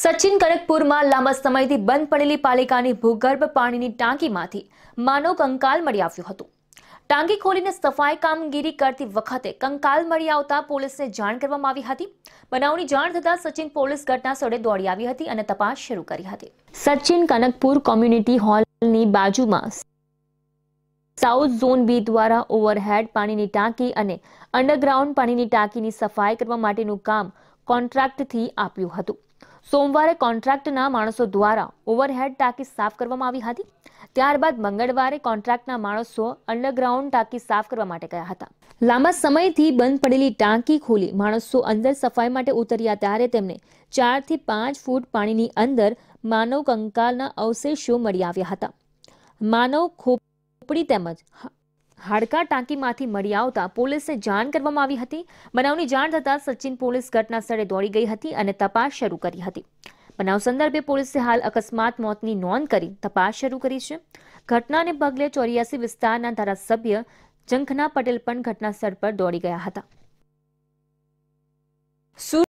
સચિન કનકપુરમાં લાંબા સમયથી બંધ પડેલી પાલિકાની ભૂગર્ભ પાણીની ટાંકીમાંથી માનવ કંકાલ મળી આવ્યું હતું ટાંકી ખોલીને સફાઈ કામગીરી કરતી વખતે કંકાલ મળી આવતા પોલીસને જાણ કરવામાં આવી હતી બનાવની જાણ થતાં સચિન પોલીસ ઘટના સ્થળે દોડી આવી હતી અને તપાસ શરૂ કરી હતી સચિન કનકપુર કોમ્યુનિટી હોલની બાજુમાં સાઉથ ઝોન બી દ્વારા ઓવરહેડ પાણીની ટાંકી અને અંડરગ્રાઉન્ડ પાણીની ટાંકીની સફાઈ કરવા માટેનું કામ કોન્ટ્રાક્ટથી આપ્યું હતું સોમવારે કોન્ટ્રાક્ટના માણસો દ્વારા ઓવરહેડ ટાંકી સાફ કરવામાં આવી હતી ત્યારબાદ મંગળવારે કોન્ટ્રાક્ટના માણસો અંડરગ્રાઉન્ડ ટાંકી સાફ કરવા માટે ગયા હતા લાંબા સમયથી બંધ પડેલી ટાંકી ખોલી માણસો અંદર સફાઈ માટે ઉતર્યા ત્યારે તેમને ચારથી પાંચ ફૂટ પાણીની અંદર માનવ કંકાલના અવશેષો મળી આવ્યા હતા માનવ ખોપડી તેમજ હાડકા ટાંકીમાંથી મળી આવતા પોલીસને જાણ કરવામાં આવી હતી બનાવની જાણ થતાં સચિન પોલીસ ઘટના સ્થળે દોડી ગઈ હતી અને તપાસ શરૂ કરી હતી બનાવ સંદર્ભે પોલીસે હાલ અકસ્માત મોતની નોંધ કરી તપાસ શરૂ કરી છે ઘટનાને પગલે ચોર્યાસી વિસ્તારના ધારાસભ્ય જંખના પટેલ પણ ઘટનાસ્થળ પર દોડી ગયા હતા